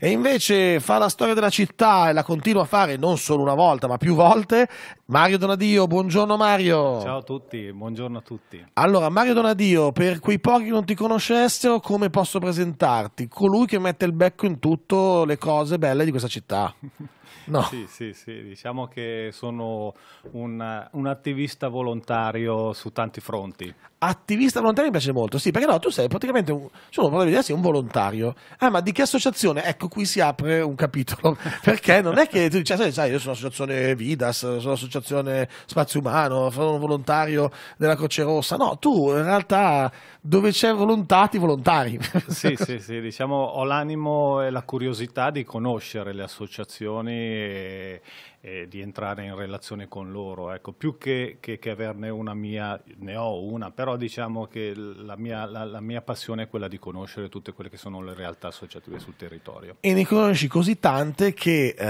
E invece fa la storia della città e la continua a fare non solo una volta, ma più volte. Mario Donadio, buongiorno Mario. Ciao a tutti, buongiorno a tutti. Allora, Mario Donadio, per quei pochi che non ti conoscessero, come posso presentarti? Colui che mette il becco in tutto le cose belle di questa città. No. Sì, sì, sì, diciamo che sono un, un attivista volontario su tanti fronti. Attivista volontario mi piace molto, sì, perché no, tu sei praticamente un, sono dire, sì, un volontario. Ah, ma di che associazione? Ecco, qui si apre un capitolo, perché non è che tu dici, ah, sai, sai io sono associazione Vidas, sono associazione Spazio Umano, sono un volontario della Croce Rossa. No, tu in realtà dove c'è volontà ti volontari. Sì, sì, sì, diciamo ho l'animo e la curiosità di conoscere le associazioni e, e di entrare in relazione con loro, ecco, più che, che, che, averne una mia, ne ho una, però diciamo che la mia, la, la mia passione è quella di conoscere tutte quelle che sono le realtà associative sul territorio. E ne conosci così tante che, eh,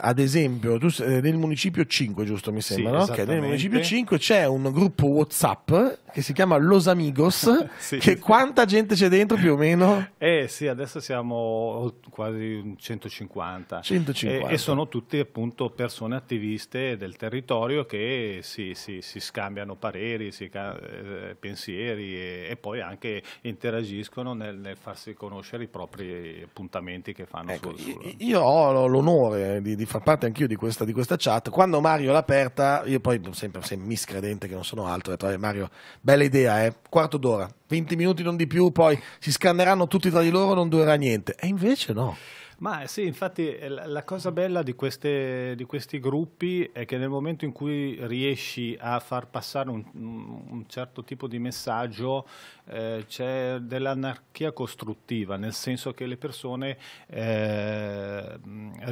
ad esempio, tu sei eh, nel municipio 5, giusto mi sembra, sì, no? Che nel municipio 5 c'è un gruppo WhatsApp che si chiama Los Amigos, sì, che sì. quanta gente c'è dentro più o meno? Eh sì, adesso siamo quasi 150. 150. E, e sono tutte appunto persone attiviste del territorio che si, si, si scambiano pareri, si, eh, pensieri e, e, poi anche interagiscono nel, nel, farsi conoscere i propri appuntamenti che fanno ecco, sul, sul... Io ho l'onore di, di, far parte anch'io di questa, di questa chat. Quando Mario l'ha aperta, io poi sempre, sempre miscredente che non sono altro, ho eh, detto, Mario Bella idea, eh? Quarto d'ora, 20 minuti non di più, poi si scanneranno tutti tra di loro, non durerà niente. E invece no. Ma sì, infatti eh, la cosa bella di, queste, di, questi gruppi è che nel momento in cui riesci a far passare un, un certo tipo di messaggio eh, c'è dell'anarchia costruttiva, nel senso che le persone eh,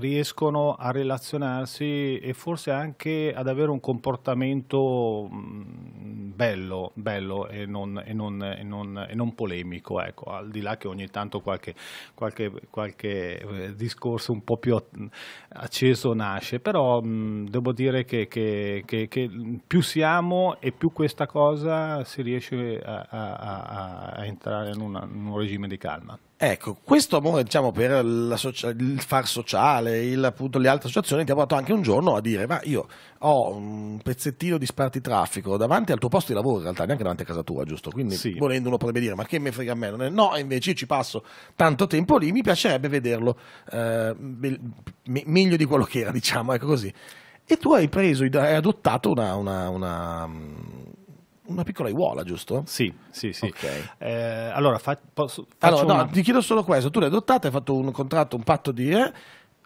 riescono a relazionarsi e forse anche ad avere un comportamento mm, bello, bello e, non, e, non, e, non, e non polemico, ecco, al di là che ogni tanto qualche, qualche, qualche eh, discorso un po' più acceso nasce, però mh, devo dire che, che, che, che, più siamo e più questa cosa si riesce a, a, a, entrare in, una, in un regime di calma. Ecco, questo amore diciamo, per socia- il far sociale, il, appunto, le altre associazioni ti ha portato anche un giorno a dire ma io ho un pezzettino di spartitraffico davanti al tuo posto di lavoro in realtà, neanche davanti a casa tua, giusto? Quindi sì. volendo uno potrebbe dire ma che me frega a me? È... No, invece io ci passo tanto tempo lì, mi piacerebbe vederlo eh, me- meglio di quello che era, diciamo, ecco così. E tu hai preso, hai adottato una, una, una una piccola iuola, giusto? Sì, sì, sì. Okay. Eh, allora, fa, posso, allora no, una... ti chiedo solo questo. Tu l'hai adottata, hai fatto un contratto, un patto di... Eh,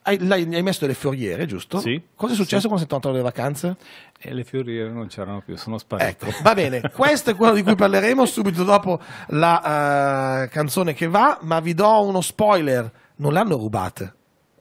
hai, hai, messo delle fioriere, giusto? Sì. Cosa è successo sì. quando sei tornato dalle vacanze? E eh, le fioriere non c'erano più, sono sparite. Ecco, va bene, questo è quello di cui parleremo subito dopo la uh, canzone che va, ma vi do uno spoiler, non le hanno rubate.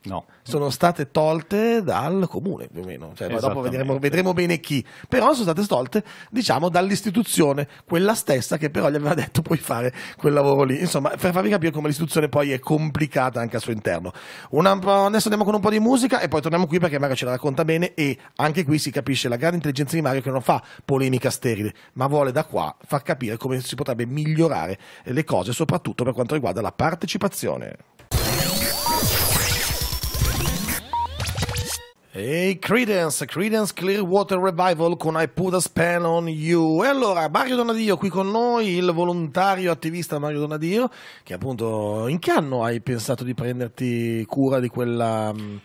No. Sono state tolte dal comune più o meno, cioè, dopo vedremo, vedremo, bene chi, però sono state tolte diciamo dall'istituzione, quella stessa che però gli aveva detto puoi fare quel lavoro lì, insomma per farvi capire come l'istituzione poi è complicata anche al suo interno. Una, adesso andiamo con un po' di musica e poi torniamo qui perché Mario ce la racconta bene e anche qui si capisce la grande intelligenza di Mario che non fa polemica sterile, ma vuole da qua far capire come si potrebbe migliorare le cose, soprattutto per quanto riguarda la partecipazione. Ehi, hey, Credence, Credence Clearwater Revival con I Put a Spell on You. E allora, Mario Donadio qui con noi, il volontario attivista Mario Donadio, che appunto in che anno hai pensato di prenderti cura di quella mm,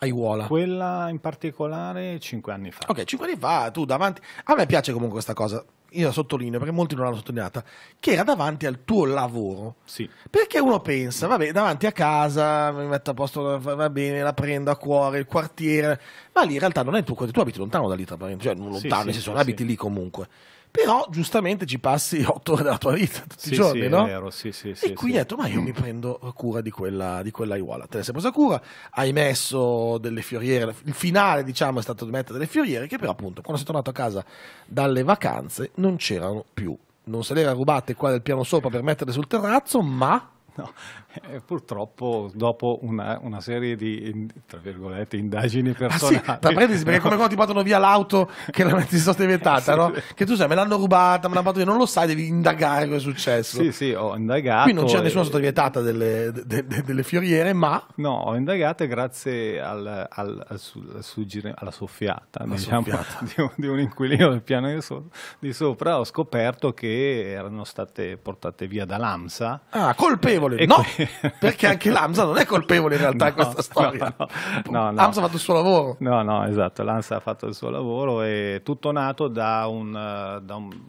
aiuola? Quella in particolare 5 anni fa. Ok, 5 anni fa, tu davanti... A me piace comunque questa cosa, io la sottolineo perché molti non l'hanno sottolineata, che era davanti al tuo lavoro. Sì. Perché uno pensa, vabbè, davanti a casa, mi metto a posto, va bene, la prendo a cuore, il quartiere, ma lì in realtà non è il tuo quartiere, tu abiti lontano da lì, tra parentesi, cioè non lontano, sì, nel senso, sì, abiti lì comunque però giustamente ci passi otto ore della tua vita tutti sì, i giorni, sì, no? Vero, sì, sì, e sì, quindi hai detto, ma io mi prendo eh, cura di quella, di quella Iwala. Te ne sei presa cura, hai messo delle fioriere, il finale diciamo è stato di mettere delle fioriere che però appunto quando sei tornato a casa dalle vacanze non c'erano più. Non se le era rubate qua del piano sopra per metterle sul terrazzo, ma No, Eh, purtroppo dopo una, una serie di tra virgolette indagini personali ah, sì, tra parentesi perché come quando ti portano via l'auto che ti sono diventata sì, no? che tu sai me l'hanno rubata me l'hanno fatto io non lo sai devi indagare cosa è successo sì sì ho indagato qui non c'è e... nessuna sottovietata delle, de, de, delle fioriere ma no ho indagato grazie al, al, al, al alla soffiata, diciamo, soffiata. Di, un, di, un, inquilino del piano di, so, di, sopra ho scoperto che erano state portate via dall'AMSA ah colpevole eh, no perché anche l'AMSA non è colpevole in realtà no, in questa storia. No, no, no, L'AMSA ha fatto il suo lavoro. No, no, esatto, l'AMSA ha fatto il suo lavoro e tutto nato da un, da un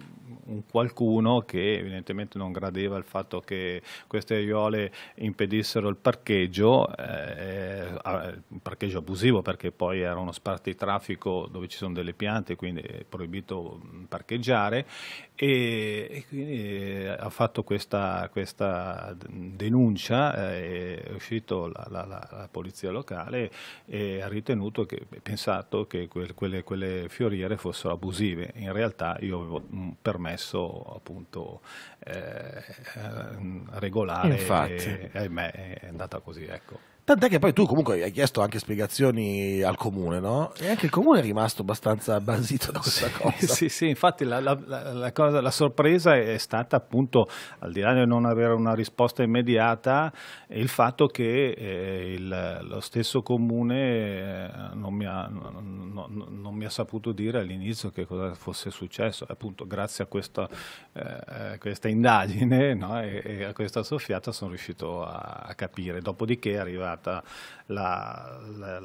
un qualcuno che evidentemente non gradeva il fatto che queste aiuole impedissero il parcheggio, eh, eh un parcheggio abusivo perché poi era uno spartitraffico dove ci sono delle piante, quindi è proibito mm, parcheggiare e, e, quindi eh, ha fatto questa, questa denuncia, eh, è uscito la, la, la, la, polizia locale e ha ritenuto che, pensato che quel, quelle, quelle, fioriere fossero abusive. In realtà io avevo un mm, permesso appunto eh, eh, regolare Infatti. e ahimè, è andata così. Ecco. Tant'è che poi tu comunque hai chiesto anche spiegazioni al comune, no? E anche il comune è rimasto abbastanza basito da questa sì, cosa. Sì, sì, infatti la, la, la, cosa, la, sorpresa è stata appunto, al di là di non avere una risposta immediata, il fatto che eh, il, lo stesso comune eh, non mi, ha, no, no, non mi ha, saputo dire all'inizio che cosa fosse successo. Appunto, grazie a questa, eh, questa indagine no? e, e, a questa soffiata sono riuscito a, a capire. Dopodiché è arrivato stata la, la,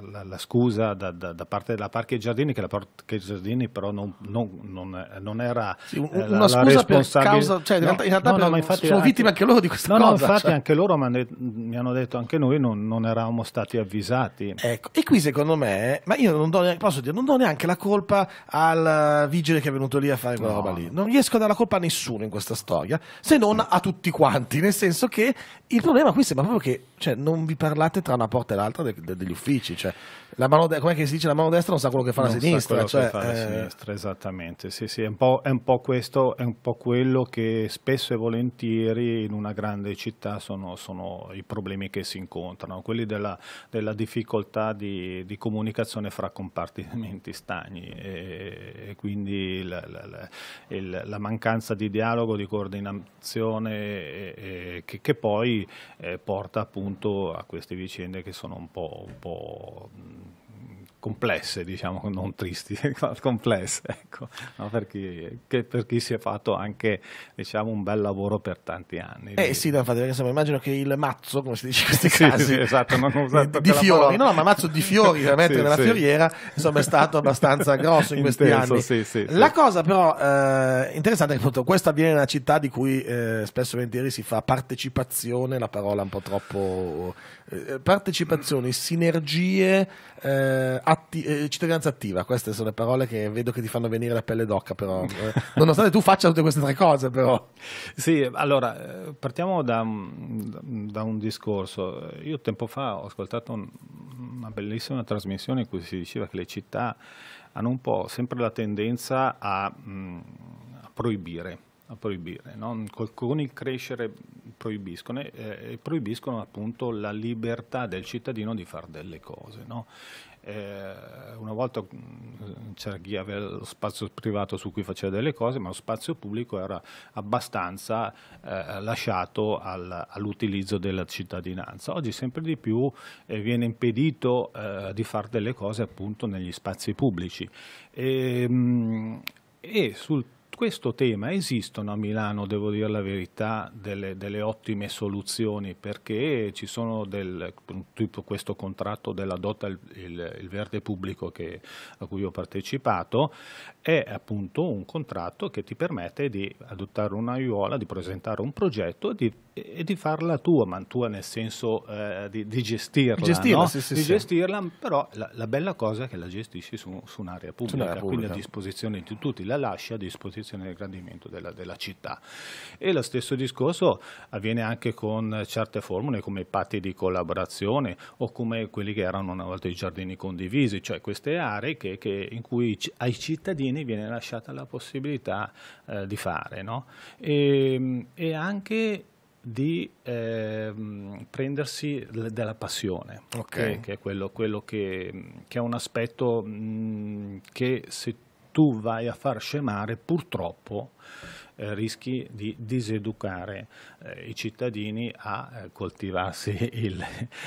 la, la scusa da, da, da, parte della Parche Giardini, che la Parche Giardini però non, non, non, non era sì, eh, una la, scusa la responsabile. Causa, cioè, no, in realtà no, no, infatti, sono anche, vittime anche loro di questa no, cosa. No, infatti cioè. anche loro mi hanno detto, anche noi non, eravamo stati avvisati. Ecco, e qui secondo me, ma io non do neanche, posso dire, non do neanche la colpa al vigile che è venuto lì a fare quella roba lì. Non riesco a dare la colpa a nessuno in questa storia, se non a tutti quanti, nel senso che il problema qui sembra proprio che cioè, non vi parlate tra una porta e l'altra de- de- degli uffici. Cioè, la mano de- com'è che si dice la mano destra non sa quello che fa non la sinistra. Cioè, fa eh... la sinistra, esattamente. Sì, sì, è un, è un, po', questo, è un po' quello che spesso e volentieri in una grande città sono, sono i problemi che si incontrano, quelli della, della difficoltà di, di, comunicazione fra compartimenti stagni e, e quindi la, la, la, la, mancanza di dialogo, di coordinazione eh, eh, che, che, poi eh, porta appunto a queste vicende che sono un po', un po' complesse, diciamo, non tristi, complesse, ecco, no? per, chi, per, chi, si è fatto anche diciamo, un bel lavoro per tanti anni. Eh sì, no, infatti, perché insomma, immagino che il mazzo, come si dice in questi casi, sì, esatto, non ho usato di fiori, parola. no, ma mazzo di fiori da mettere sì, nella sì. fioriera, insomma, è stato abbastanza grosso in questi Intenso, anni. Sì, La cosa però eh, interessante è che appunto questa avviene in una città di cui eh, spesso e volentieri si fa partecipazione, la parola un po' troppo... Eh, partecipazioni, sinergie, eh, atti- eh, cittadinanza attiva, queste sono le parole che vedo che ti fanno venire la pelle d'occa, però. Eh, nonostante tu faccia tutte queste tre cose, però. Sì, allora, eh, partiamo da, da un discorso. Io tempo fa ho ascoltato un, una bellissima trasmissione in cui si diceva che le città hanno un po' sempre la tendenza a, mh, mm, a proibire a proibire, no? con il crescere proibiscono eh, e eh, proibiscono appunto la libertà del cittadino di fare delle cose. No? eh, una volta mm, c'era chi aveva lo spazio privato su cui faceva delle cose, ma lo spazio pubblico era abbastanza eh, lasciato al, all'utilizzo della cittadinanza. Oggi sempre di più eh, viene impedito eh, di fare delle cose appunto negli spazi pubblici. E, ehm, mh, e sul questo tema esistono a Milano, devo dire la verità, delle, delle ottime soluzioni perché ci sono del, tipo questo contratto della Dota il, il, il Verde Pubblico che, a cui ho partecipato, è appunto un contratto che ti permette di adottare una aiuola, di presentare un progetto e di e di farla tua, ma tua nel senso eh, di, di, gestirla, gestirla, no? sì, sì, di sì. però la, la, bella cosa è che la gestisci su, su un'area pubblica, pubblica, quindi a disposizione di tutti, la lasci a disposizione del grandimento della, della, città. E lo stesso discorso avviene anche con certe formule come i patti di collaborazione o come quelli che erano una volta i giardini condivisi, cioè queste aree che, che in cui ai cittadini viene lasciata la possibilità eh, di fare. No? E, ehm, e anche di eh, prendersi della passione, okay. che, eh, che, è quello, quello che, che, è un aspetto mh, mm, che se tu vai a far scemare purtroppo eh, rischi di diseducare eh, i cittadini a eh, coltivarsi il,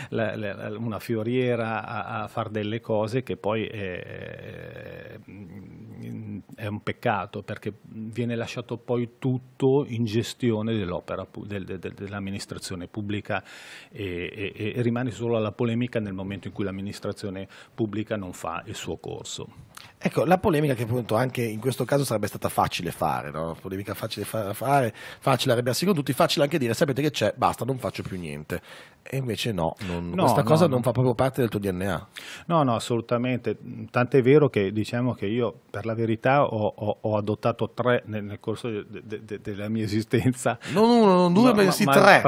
la, la, una fioriera, a, a fare delle cose che poi è, eh, mm, è, un peccato perché viene lasciato poi tutto in gestione dell'opera, del, del, dell'amministrazione pubblica e, e, e rimane solo alla polemica nel momento in cui l'amministrazione pubblica non fa il suo corso. Ecco, la polemica che appunto anche in questo caso sarebbe stata facile fare, no? polemica facile far fare, facile arrabbiarsi con tutti, facile anche dire sapete che c'è, basta, non faccio più niente. E invece no, non, no questa no, cosa no. non fa proprio parte del tuo DNA. No, no, assolutamente. Tant'è vero che diciamo che io per la verità ho, ho, ho adottato tre nel, nel corso de, de, de, della mia esistenza. Non uno, non due, ma, bensì tre.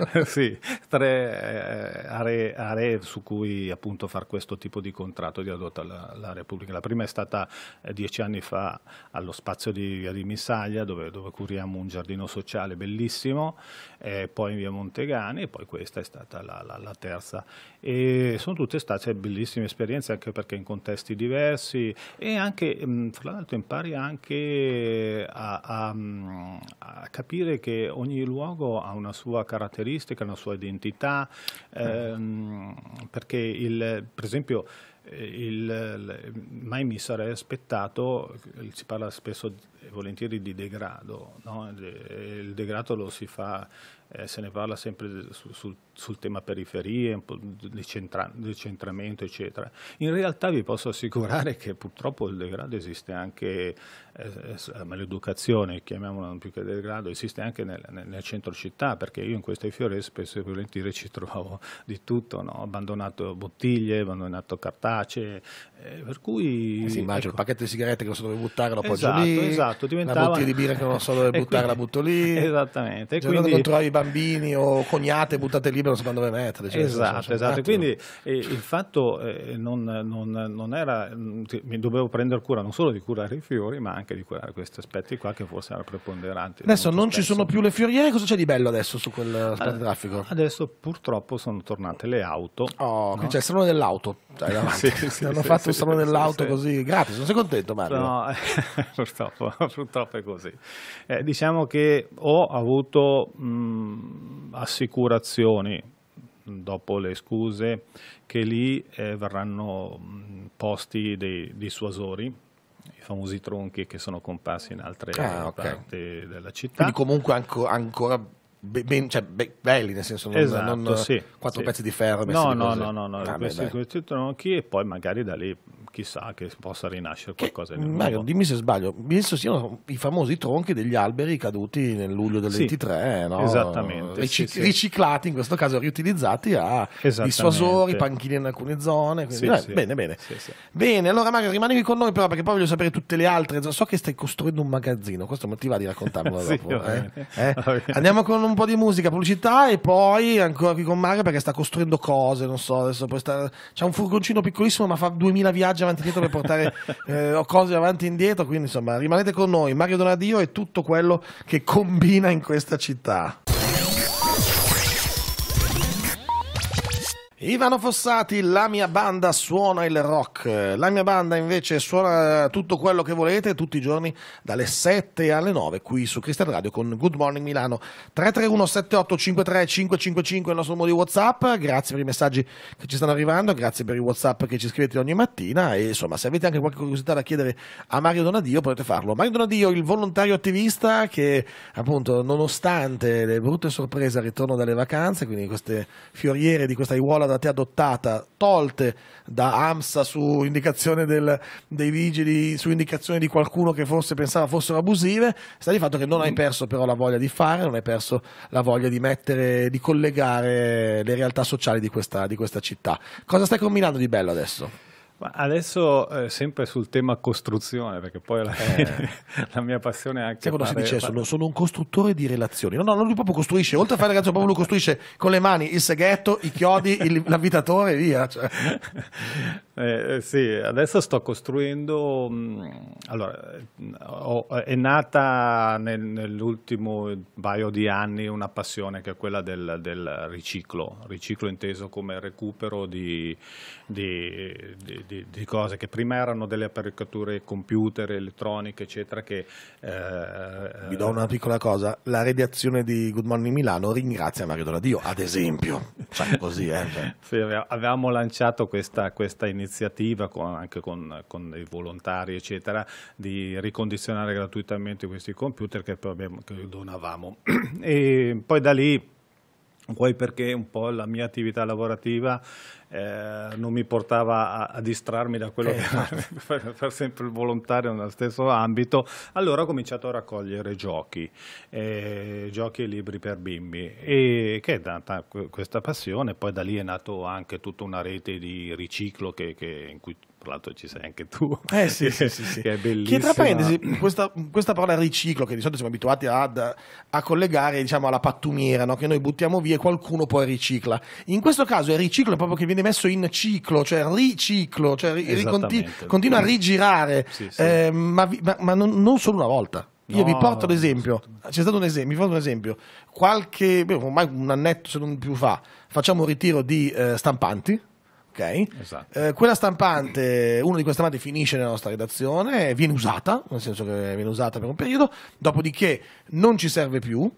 Tre, sì, tre eh, aree, aree, su cui appunto far questo tipo di contratto di adotta la, la Repubblica. La prima è stata eh, dieci anni fa allo spazio di di Missaglia dove dove curiamo un giardino sociale bellissimo, eh, poi in via Montegani e poi questa è stata la, la, la terza. E sono tutte state bellissime esperienze anche perché in contesti diversi e anche, mm, fra l'altro, impari anche a, a, mm, a, capire che ogni luogo ha una sua caratteristica, una sua identità, certo. ehm, perché il, per esempio eh, il, mai mi sarei aspettato, si parla spesso e volentieri di degrado, no? il degrado lo si fa, eh, se ne parla sempre sul, sul sul tema periferie, un po decentra- decentramento, eccetera. In realtà vi posso assicurare che purtroppo il degrado esiste anche, eh, maleducazione, eh, chiamiamola più che degrado, esiste anche nel, nel, centro città, perché io in queste fiore spesso e volentieri ci trovo di tutto, no? abbandonato bottiglie, abbandonato cartacee, eh, per cui... Eh sì, immagino, ecco. il pacchetto di sigarette che non so dove buttare, lo appoggio esatto, lì, esatto, diventava... una bottiglia di birra che non so dove buttare, quindi, la butto lì, esattamente. E cioè, quindi... quando trovi bambini o cognate, buttate lì libero non so dove mettere. Cioè, esatto, so, esatto. Quindi eh, il fatto eh, non, non, non, era, mm, mi dovevo prendere cura non solo di curare i fiori, ma anche di curare questi aspetti qua che forse erano preponderanti. Adesso non spesso. ci sono più le fioriere, cosa c'è di bello adesso su quel aspetto traffico? Adesso purtroppo sono tornate le auto. Oh, no? c'è il salone dell'auto. Cioè, sì, sì, hanno sì, fatto il salone dell'auto così gratis, non sei contento Mario? No, purtroppo, purtroppo, è così. Eh, diciamo che ho avuto mh, mm, assicurazioni dopo le scuse, che lì eh, verranno posti dei, dissuasori i famosi tronchi che sono comparsi in altre ah, okay. parti della città. Quindi comunque anco, ancora Ben, cioè, be, belli nel senso non, esatto, non sì, quattro sì. pezzi di ferro no no, no no no ah, questi, questi tronchi e poi magari da lì chissà che possa rinascere qualcosa che, di dimmi se sbaglio penso siano i famosi tronchi degli alberi caduti nel luglio del sì, 23 no? esattamente Rici- sì, riciclati in questo caso riutilizzati a dissuasori panchine in alcune zone quindi, eh, bene bene bene allora Mario rimani con noi però perché poi voglio sapere tutte le altre so che stai costruendo un magazzino questo non ti va di raccontarlo dopo eh? Eh? andiamo con un un po' di musica, pubblicità e poi ancora qui con Mario perché sta costruendo cose, non so, adesso poi sta... c'è un furgoncino piccolissimo ma fa 2000 viaggi avanti e indietro per portare eh, cose avanti e indietro, quindi insomma rimanete con noi, Mario Donadio e tutto quello che combina in questa città. Ivano Fossati, la mia banda suona il rock, la mia banda invece suona tutto quello che volete tutti i giorni dalle 7 alle 9 qui su Cristian Radio con Good Morning Milano 331 7853 555 il nostro numero di Whatsapp, grazie per i messaggi che ci stanno arrivando, grazie per i Whatsapp che ci scrivete ogni mattina e insomma se avete anche qualche curiosità da chiedere a Mario Donadio potete farlo. Mario Donadio il volontario attivista che appunto nonostante le brutte sorprese al ritorno dalle vacanze, quindi queste fioriere di questa iuola da te adottata, tolte da AMSA su indicazione del, dei vigili, su indicazione di qualcuno che forse pensava fossero abusive, sta di fatto che non hai perso però la voglia di fare, non hai perso la voglia di mettere, di collegare le realtà sociali di questa, di questa città. Cosa stai combinando di bello adesso? Ma adesso eh, sempre sul tema costruzione, perché poi alla eh. la mia passione è anche... Sai quando si dice sono, sono un costruttore di relazioni? No, no, lui proprio costruisce, oltre a fare ragazzo proprio lui costruisce con le mani il seghetto, i chiodi, il, l'avvitatore e via. Cioè. Eh, eh, sì, adesso sto costruendo... Mh, mm, allora, ho, è nata nel, nell'ultimo paio di anni una passione che è quella del, del riciclo, riciclo inteso come recupero di, di, di di, di, cose che prima erano delle apparecchiature computer, elettroniche, eccetera. Che, eh, Vi do una piccola cosa: la redazione di Good Morning Milano ringrazia Mario Donadio, ad esempio. Cioè, così, eh, cioè. sì, avevamo lanciato questa, questa iniziativa con, anche con, con, i volontari, eccetera, di ricondizionare gratuitamente questi computer che poi abbiamo, che donavamo. e poi da lì. Poi perché un po' la mia attività lavorativa eh, non mi portava a, a distrarmi da quello eh. che per, fare sempre il volontario nello stesso ambito, allora ho cominciato a raccogliere giochi, eh, giochi e libri per bimbi, e che è nata questa passione, poi da lì è nato anche tutta una rete di riciclo che, che in cui tra l'altro ci sei anche tu. Eh sì, sì, sì, sì. Che è bellissimo. Che tra parentesi, questa, questa, parola riciclo, che di solito siamo abituati ad, a collegare diciamo, alla pattumiera, no? che noi buttiamo via e qualcuno poi ricicla. In questo caso il riciclo è proprio che viene messo in ciclo, cioè riciclo, cioè riconti, continua a rigirare, sì, sì. Eh, ma, vi, ma, ma non, non solo una volta. No, Io vi porto l'esempio, c'è stato un esempio, vi porto un esempio, qualche, beh, ormai un annetto se non più fa, facciamo un ritiro di eh, stampanti, ok? Esatto. Eh, quella stampante, una di queste stampanti finisce nella nostra redazione, viene usata, nel senso che viene usata per un periodo, dopodiché non ci serve più,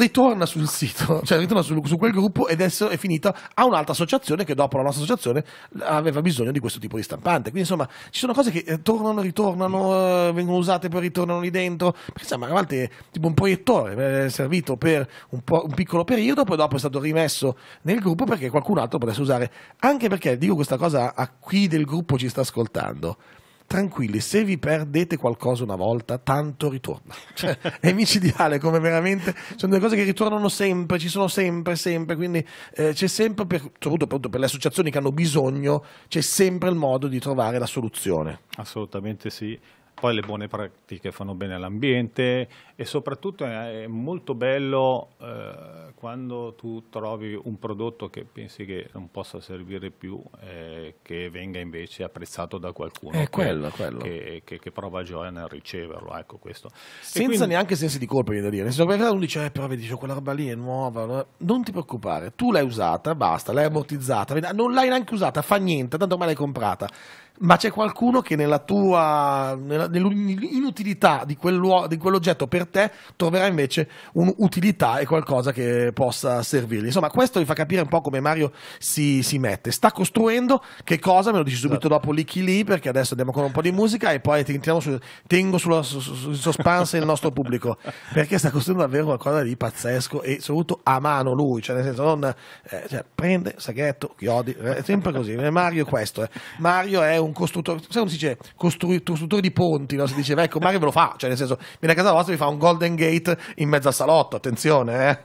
ritorna sul sito, cioè ritorna su, su quel gruppo ed adesso è finita a un'altra associazione che dopo la nostra associazione aveva bisogno di questo tipo di stampante. Quindi insomma ci sono cose che eh, tornano, ritornano, eh, vengono usate, poi ritornano lì dentro. Perché insomma a volte è tipo un proiettore eh, è servito per un, un, piccolo periodo, poi dopo è stato rimesso nel gruppo perché qualcun altro potesse usare. Anche perché dico questa cosa a chi del gruppo ci sta ascoltando tranquilli, se vi perdete qualcosa una volta, tanto ritorna. Cioè, è micidiale come veramente, sono delle cose che ritornano sempre, ci sono sempre, sempre, quindi eh, c'è sempre, per, soprattutto per le associazioni che hanno bisogno, c'è sempre il modo di trovare la soluzione. Assolutamente sì. Poi le buone pratiche fanno bene all'ambiente e soprattutto è molto bello eh, quando tu trovi un prodotto che pensi che non possa servire più, eh, che venga invece apprezzato da qualcuno. È eh, che, quello, Che, che, che, prova gioia nel riceverlo, ecco questo. Senza quindi... neanche sensi di colpa, viene da dire. Se uno dice, eh, però vedi, quella roba lì è nuova, non ti preoccupare, tu l'hai usata, basta, l'hai ammortizzata, non l'hai neanche usata, fa niente, tanto male l'hai comprata ma c'è qualcuno che nella tua nella, nell'inutilità di, di, quell'oggetto per te troverà invece un'utilità e qualcosa che possa servirgli. Insomma, questo vi fa capire un po' come Mario si, si mette. Sta costruendo che cosa? Me lo dici subito esatto. dopo Licky Lee, perché adesso andiamo con un po' di musica e poi su, tengo sulla su, su, sospansa il nostro pubblico, perché sta costruendo davvero qualcosa di pazzesco e soprattutto a mano lui, cioè nel senso non eh, cioè, prende, saghetto, chiodi, è sempre così. Mario è questo, eh. Mario è un un costruttore, sai come si dice? Costru- costruttore di ponti, no? Si diceva, ecco, Mario ve lo fa, cioè nel senso, viene a casa vostra e vi fa un Golden Gate in mezzo al salotto, attenzione, eh.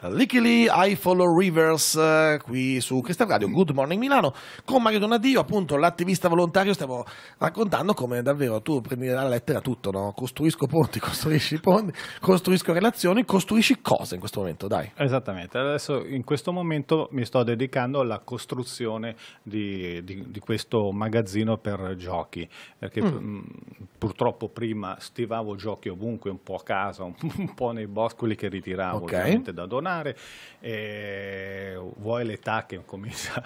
Lickily, I Follow Rivers, eh, qui su Cristal Radio, Good Morning Milano, con Mario Donadio, appunto l'attivista volontario, stiamo raccontando come davvero tu prendi la lettera tutto, no? costruisco ponti, costruisci ponti, costruisco relazioni, costruisci cose in questo momento, dai. Esattamente, adesso in questo momento mi sto dedicando alla costruzione di, di, di questo magazzino per giochi, perché mm. mm purtroppo prima stivavo giochi ovunque, un po' a casa, un, po' nei boscoli che ritiravo okay. ovviamente da donare funzionare, e vuoi l'età che comincia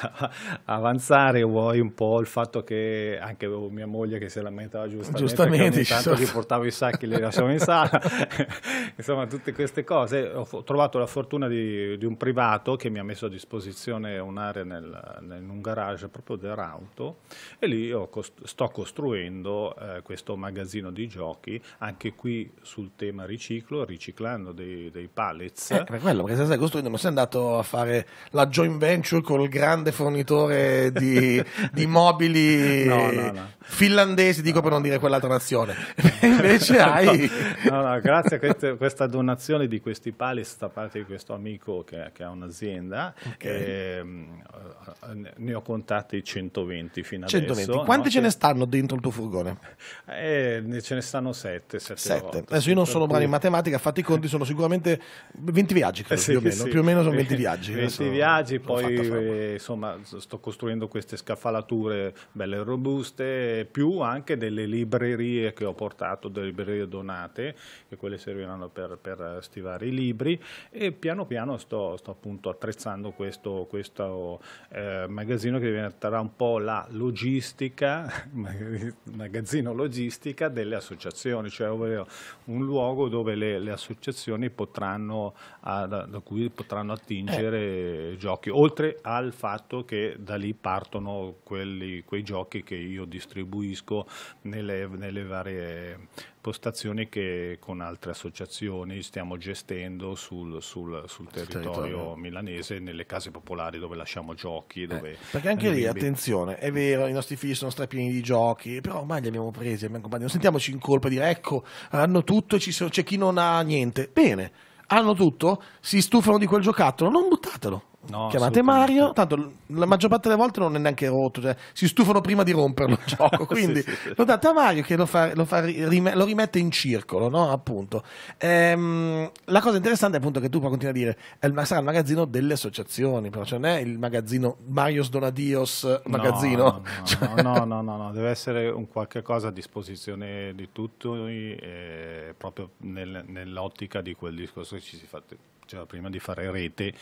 a avanzare, vuoi un po' il fatto che anche mia moglie che si lamentava giustamente, giustamente ogni tanto gli i sacchi e li lasciavo in sala, insomma tutte queste cose. Ho trovato la fortuna di, di un privato che mi ha messo a disposizione un'area nel, in un garage proprio dell'auto e lì cost- sto costruendo eh, questo magazzino di giochi, anche qui sul tema riciclo, riciclando dei, dei pallets per eh, quello, perché se stai costruendo, non sei andato a fare la joint venture col grande fornitore di, di mobili no, no, no. finlandesi, dico per non dire quell'altra nazione. Invece hai... grazie a queste, questa donazione di questi pali da parte di questo amico che, che ha un'azienda. Okay. Ehm, e, ne ho contati 120 fino 120. adesso. Quanti ce ne stanno dentro il tuo furgone? Eh, ce ne stanno 7. 7 adesso io non sono bravo in matematica, fatti i conti, sono sicuramente 20 20 viaggi, credo, eh sì, più, o meno. Sì. più o meno sono 20 viaggi. 20 adesso viaggi, poi eh, insomma sto costruendo queste scaffalature belle e robuste, più anche delle librerie che ho portato, delle librerie donate, che quelle serviranno per, per stivare i libri e piano piano sto, sto appunto attrezzando questo, questo eh, magazzino che diventerà un po' la logistica, magazzino logistica delle associazioni, cioè ovvero un luogo dove le, le associazioni potranno a, da, cui potranno attingere eh. giochi, oltre al fatto che da lì partono quelli, quei giochi che io distribuisco nelle, nelle varie postazioni che con altre associazioni stiamo gestendo sul, sul, sul territorio, territorio, milanese, nelle case popolari dove lasciamo giochi. Eh, dove perché anche lì, attenzione, è vero, i nostri figli sono strapieni di giochi, però ormai li abbiamo presi, non sentiamoci in colpa di dire ecco, hanno tutto e c'è chi non ha niente. Bene hanno tutto, si stufano di quel giocattolo, non buttatelo. No, Chiamate Mario, tanto la maggior parte delle volte non è neanche rotto, cioè, si stufano prima di romperlo il gioco, quindi sì, sì, sì. lo date a Mario che lo, fa, lo, fa, lo rimette in circolo, no? appunto. Ehm, la cosa interessante è appunto che tu poi continui a dire, il, sarà il magazzino delle associazioni, però cioè non è il magazzino Marios Donadios magazzino. No, no, cioè... no, no, no, no, deve essere un qualche cosa a disposizione di tutti, eh, proprio nel, nell'ottica di quel discorso che ci si fa cioè, prima di fare rete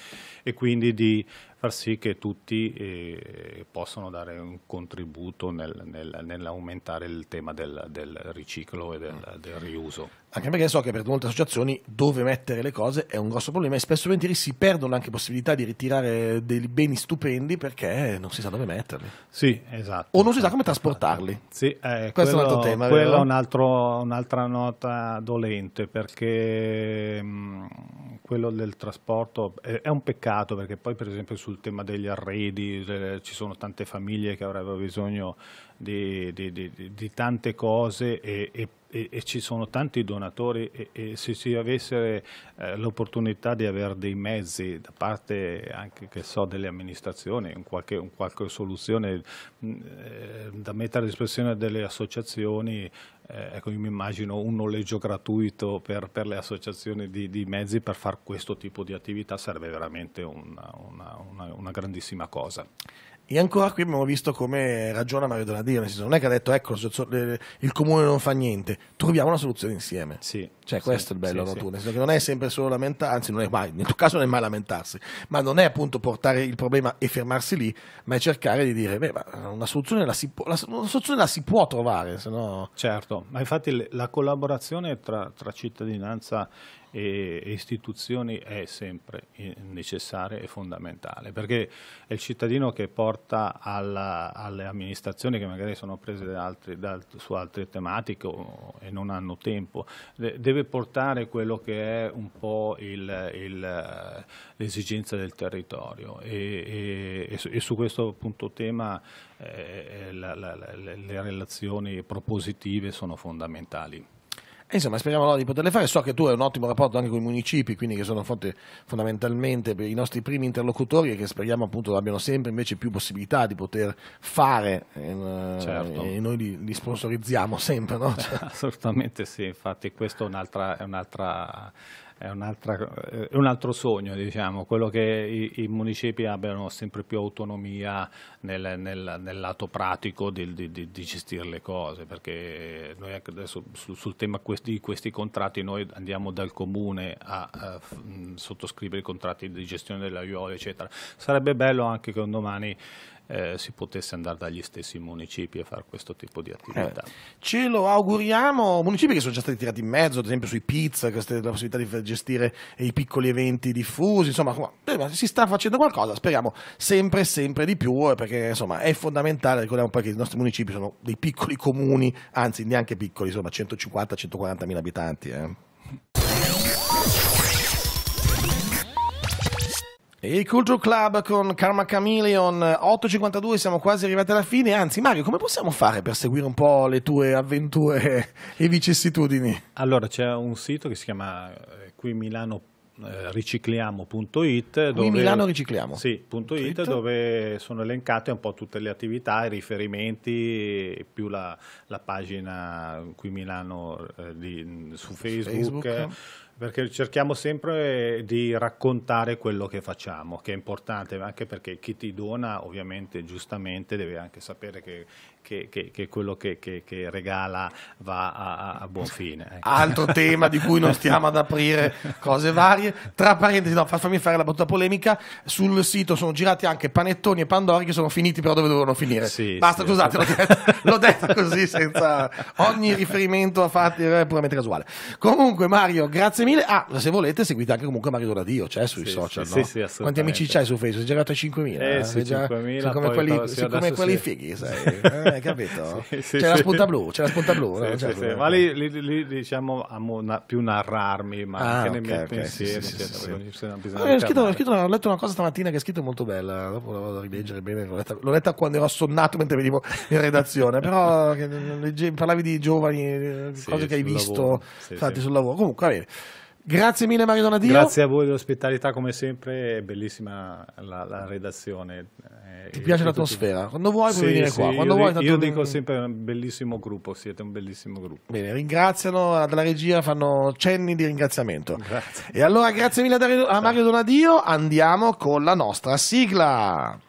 e quindi di far sì che tutti eh, possano dare un contributo nel, nel, nell'aumentare il tema del, del riciclo e del, mm. del, riuso. Anche perché so che per molte associazioni dove mettere le cose è un grosso problema e spesso volentieri si perdono anche possibilità di ritirare dei beni stupendi perché non si sa dove metterli. Sì, esatto. O non si sa come trasportarli. Sì, eh, questo quello, è un altro tema. Quella è un un'altra nota dolente perché mh, mm, quello del trasporto è, è un peccato perché poi per esempio su sul tema degli arredi, cioè, ci sono tante famiglie che avrebbero bisogno di, di, di, di tante cose e, e e, e, ci sono tanti donatori e, e se si avesse eh, l'opportunità di avere dei mezzi da parte anche so, delle amministrazioni, un qualche, un qualche soluzione mh, eh, da mettere a disposizione delle associazioni, eh, ecco, io mi immagino un noleggio gratuito per, per le associazioni di, di, mezzi per fare questo tipo di attività sarebbe veramente una, una, una, una grandissima cosa. E ancora qui abbiamo visto come ragiona Mario Donadio, nel senso non è che ha detto ecco eh, il comune non fa niente, troviamo una soluzione insieme. Sì, cioè questo sì, è il bello, sì, no, tu, nel senso che non è sempre solo lamentarsi, anzi non è mai, nel tuo caso non è mai lamentarsi, ma non è appunto portare il problema e fermarsi lì, ma è cercare di dire beh, una soluzione la si, può, la, soluzione la si può trovare, se no... Certo, ma infatti la collaborazione tra, tra cittadinanza e istituzioni è sempre eh, necessaria e fondamentale, perché è il cittadino che porta alla, alle amministrazioni che magari sono prese da altri, da, su altre tematiche o, e non hanno tempo, deve portare quello che è un po' l'esigenza del territorio e, e, e, su questo appunto tema eh, eh, la, la, le, le relazioni propositive sono fondamentali insomma, speriamo allora di poterle fare. So che tu hai un ottimo rapporto anche con i municipi, quindi che sono fonte, fondamentalmente i nostri primi interlocutori e che speriamo appunto abbiano sempre invece più possibilità di poter fare. In, eh, certo. E noi li, li sponsorizziamo sempre, no? Cioè. Assolutamente sì, infatti questo è un'altra, è un'altra è, è, un altro sogno, diciamo, quello che i, i municipi abbiano sempre più autonomia nel, nel, nel lato pratico di, di, di, di, gestire le cose, perché noi adesso sul, sul tema di questi contratti noi andiamo dal comune a, a mh, sottoscrivere i contratti di gestione dell'aiuolo, eccetera. Sarebbe bello anche che un domani eh, si potesse andare dagli stessi municipi a fare questo tipo di attività. Eh, ce lo auguriamo, municipi che sono già stati tirati in mezzo, ad esempio sui pizza, queste, la possibilità di gestire i piccoli eventi diffusi, insomma eh, si sta facendo qualcosa, speriamo sempre sempre di più, eh, perché insomma è fondamentale, ricordiamo poi che i nostri municipi sono dei piccoli comuni, anzi neanche piccoli, insomma 150-140 mila abitanti. Eh. Il Culture Club con Karma Chameleon 8.52, siamo quasi arrivati alla fine. Anzi, Mario, come possiamo fare per seguire un po' le tue avventure e vicissitudini? Allora, c'è un sito che si chiama eh, qui Milano eh, ricicliamo.it dove, Milano ricicliamo sì, .it, dove sono elencate un po' tutte le attività, i riferimenti più la, la pagina qui Milano eh, di, su Facebook, Facebook perché cerchiamo sempre di raccontare quello che facciamo, che è importante anche perché chi ti dona ovviamente giustamente deve anche sapere che che, che, che quello che, che, regala va a, a buon fine. Ecco. Altro tema di cui non stiamo ad aprire cose varie. Tra parentesi, no, fammi fare la battuta polemica. Sul sito sono girati anche panettoni e pandori che sono finiti però dove dovevano finire. Sì, Basta, sì. scusate, l'ho detto, l'ho detto così senza ogni riferimento a fatti è eh, puramente casuale. Comunque Mario, grazie mille. Ah, se volete seguite anche comunque Mario Doradio, c'è cioè, sui sì, social. Sì, no? sì, sì, Quanti amici c'hai su Facebook? Sei già arrivato a 5.000. Eh, sì, 5.000. Sei come quelli, sei come quelli fighi, sai. Eh? eh, capito? sì, sì, c'è la spunta blu, c'è la spunta blu. No? Certo. Ma lì, lì, lì, diciamo amo na- più narrarmi, ma ah, anche nei miei pensieri. Sì, eh, ho, scritto, ho, letto una cosa stamattina che è scritta molto bella, dopo la vado a rileggere bene, l'ho letta, l'ho letta quando ero assonnato mentre venivo in redazione, però che, mm, parlavi di giovani, cose che hai visto, lavoro. fatti sul lavoro. Comunque, va bene. Grazie mille Mario Donadio. Grazie a voi dell'ospitalità come sempre, è bellissima la, la redazione. Eh, Ti piace l'atmosfera? Quando vuoi puoi sì, venire sì, qua. Quando io, vuoi, io dico sempre un bellissimo gruppo, siete un bellissimo gruppo. Bene, ringraziano dalla regia, fanno cenni di ringraziamento. Grazie. E allora grazie mille a Mario Donadio, andiamo con la nostra sigla.